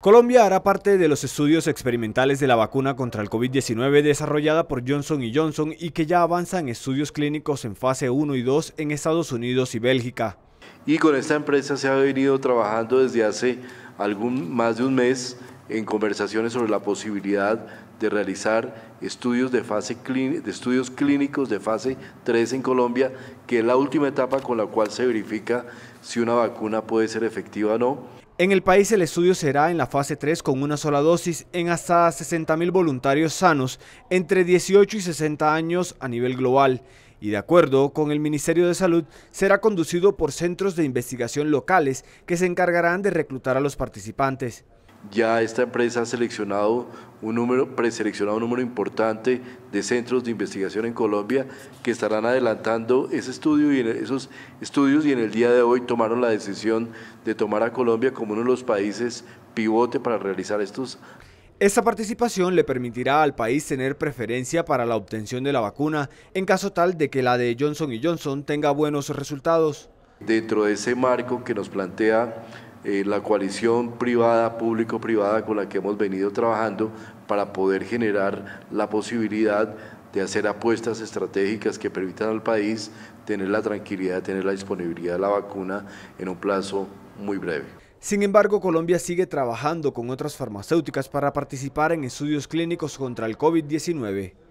Colombia hará parte de los estudios experimentales de la vacuna contra el COVID-19 desarrollada por Johnson Johnson y que ya avanzan estudios clínicos en fase 1 y 2 en Estados Unidos y Bélgica. Y con esta empresa se ha venido trabajando desde hace algún, más de un mes en conversaciones sobre la posibilidad de realizar estudios, de, fase de estudios clínicos de fase 3 en Colombia, que es la última etapa con la cual se verifica si una vacuna puede ser efectiva o no. En el país el estudio será en la fase 3 con una sola dosis en hasta 60.000 voluntarios sanos entre 18 y 60 años a nivel global y de acuerdo con el Ministerio de Salud será conducido por centros de investigación locales que se encargarán de reclutar a los participantes ya esta empresa ha seleccionado un número, preseleccionado un número importante de centros de investigación en Colombia que estarán adelantando ese estudio y esos estudios y en el día de hoy tomaron la decisión de tomar a Colombia como uno de los países pivote para realizar estos. Esta participación le permitirá al país tener preferencia para la obtención de la vacuna en caso tal de que la de Johnson Johnson tenga buenos resultados. Dentro de ese marco que nos plantea eh, la coalición privada, público-privada con la que hemos venido trabajando para poder generar la posibilidad de hacer apuestas estratégicas que permitan al país tener la tranquilidad, tener la disponibilidad de la vacuna en un plazo muy breve. Sin embargo, Colombia sigue trabajando con otras farmacéuticas para participar en estudios clínicos contra el COVID-19.